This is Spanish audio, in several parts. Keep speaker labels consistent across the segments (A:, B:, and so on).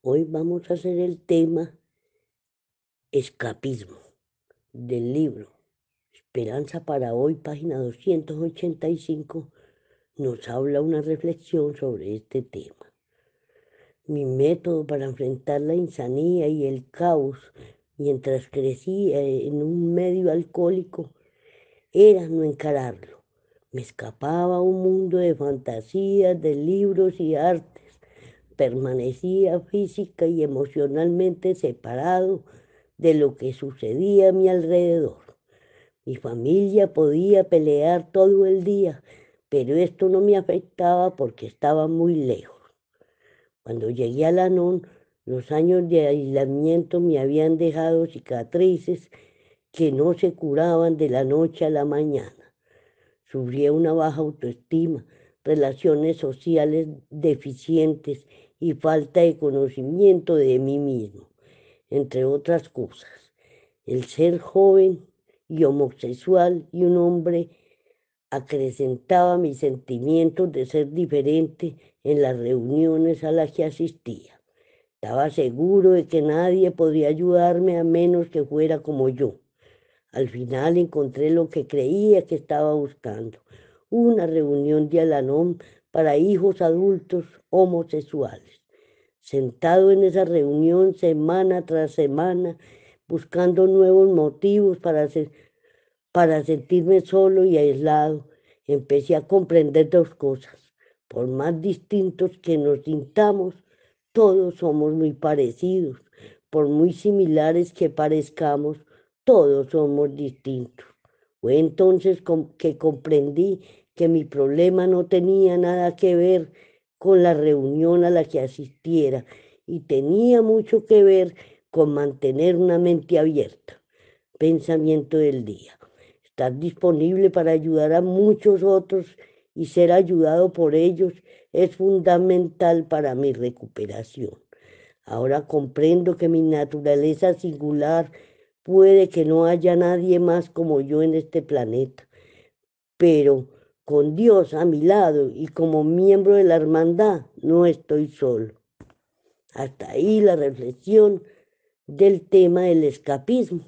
A: Hoy vamos a hacer el tema escapismo del libro Esperanza para hoy, página 285, nos habla una reflexión sobre este tema. Mi método para enfrentar la insanía y el caos mientras crecía en un medio alcohólico era no encararlo. Me escapaba a un mundo de fantasías, de libros y arte permanecía física y emocionalmente separado de lo que sucedía a mi alrededor. Mi familia podía pelear todo el día, pero esto no me afectaba porque estaba muy lejos. Cuando llegué a Lanón, los años de aislamiento me habían dejado cicatrices que no se curaban de la noche a la mañana. Sufría una baja autoestima, relaciones sociales deficientes y falta de conocimiento de mí mismo, entre otras cosas. El ser joven y homosexual y un hombre acrecentaba mis sentimientos de ser diferente en las reuniones a las que asistía. Estaba seguro de que nadie podía ayudarme a menos que fuera como yo. Al final encontré lo que creía que estaba buscando, una reunión de Alanón para hijos adultos homosexuales. Sentado en esa reunión semana tras semana, buscando nuevos motivos para, sentirme solo y aislado, empecé a comprender dos cosas. Por más distintos que nos sintamos, todos somos muy parecidos. Por muy similares que parezcamos, todos somos distintos. Fue entonces que comprendí que mi problema no tenía nada que ver con la reunión a la que asistiera y tenía mucho que ver con mantener una mente abierta. Pensamiento del día. Estar disponible para ayudar a muchos otros y ser ayudado por ellos es fundamental para mi recuperación. Ahora comprendo que mi naturaleza singular puede que no haya nadie más como yo en este planeta, pero con Dios a mi lado y como miembro de la hermandad, no estoy solo. Hasta ahí la reflexión del tema del escapismo.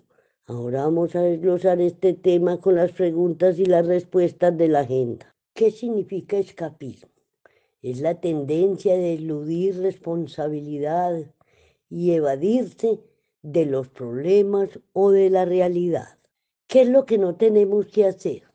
A: Ahora vamos a desglosar este tema con las preguntas y las respuestas de la agenda. ¿Qué significa escapismo? Es la tendencia de eludir responsabilidad y evadirse de los problemas o de la realidad. ¿Qué es lo que no tenemos que hacer?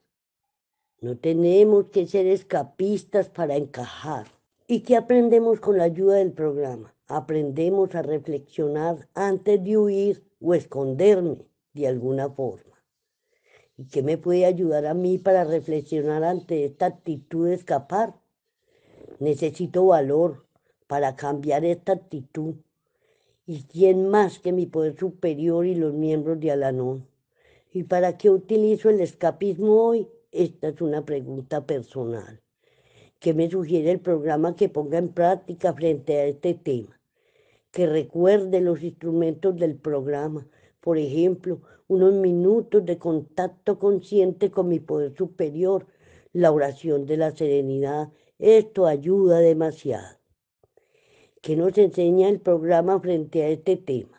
A: No tenemos que ser escapistas para encajar. ¿Y qué aprendemos con la ayuda del programa? Aprendemos a reflexionar antes de huir o esconderme de alguna forma. ¿Y qué me puede ayudar a mí para reflexionar ante esta actitud de escapar? Necesito valor para cambiar esta actitud. ¿Y quién más que mi poder superior y los miembros de Alanón? ¿Y para qué utilizo el escapismo hoy? Esta es una pregunta personal. ¿Qué me sugiere el programa que ponga en práctica frente a este tema? Que recuerde los instrumentos del programa. Por ejemplo, unos minutos de contacto consciente con mi poder superior, la oración de la serenidad. Esto ayuda demasiado. Que nos enseña el programa frente a este tema?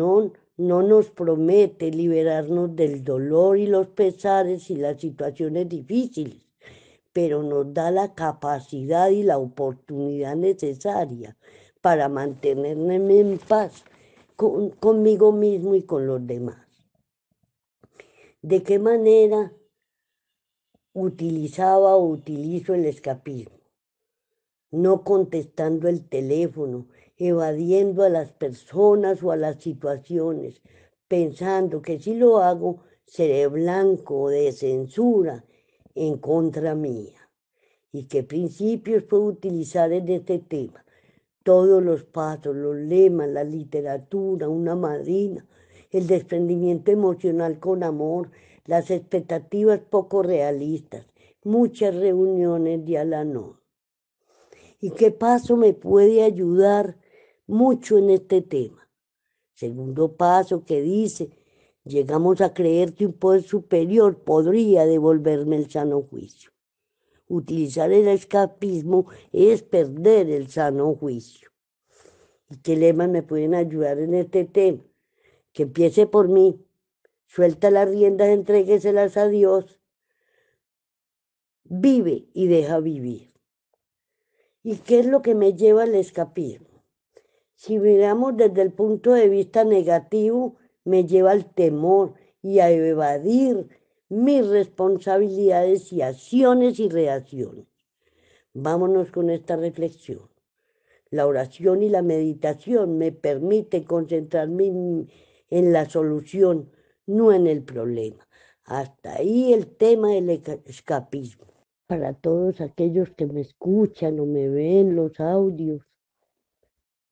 A: non no nos promete liberarnos del dolor y los pesares y las situaciones difíciles, pero nos da la capacidad y la oportunidad necesaria para mantenerme en paz conmigo mismo y con los demás. ¿De qué manera utilizaba o utilizo el escapismo? no contestando el teléfono, evadiendo a las personas o a las situaciones, pensando que si lo hago seré blanco de censura en contra mía. ¿Y qué principios puedo utilizar en este tema? Todos los pasos, los lemas, la literatura, una madrina, el desprendimiento emocional con amor, las expectativas poco realistas, muchas reuniones de Alanón. ¿Y qué paso me puede ayudar mucho en este tema? Segundo paso que dice, llegamos a creer que un poder superior podría devolverme el sano juicio. Utilizar el escapismo es perder el sano juicio. ¿Y qué lemas me pueden ayudar en este tema? Que empiece por mí. Suelta las riendas, entrégueselas a Dios. Vive y deja vivir. ¿Y qué es lo que me lleva al escapismo? Si miramos desde el punto de vista negativo, me lleva al temor y a evadir mis responsabilidades y acciones y reacciones. Vámonos con esta reflexión. La oración y la meditación me permiten concentrarme en la solución, no en el problema. Hasta ahí el tema del escapismo para todos aquellos que me escuchan o me ven los audios.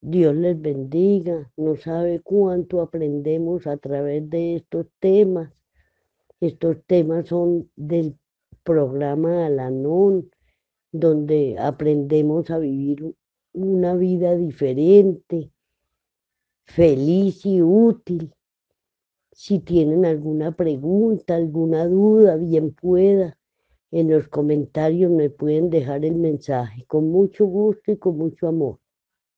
A: Dios les bendiga, no sabe cuánto aprendemos a través de estos temas. Estos temas son del programa Alanón, donde aprendemos a vivir una vida diferente, feliz y útil. Si tienen alguna pregunta, alguna duda, bien pueda en los comentarios me pueden dejar el mensaje. Con mucho gusto y con mucho amor.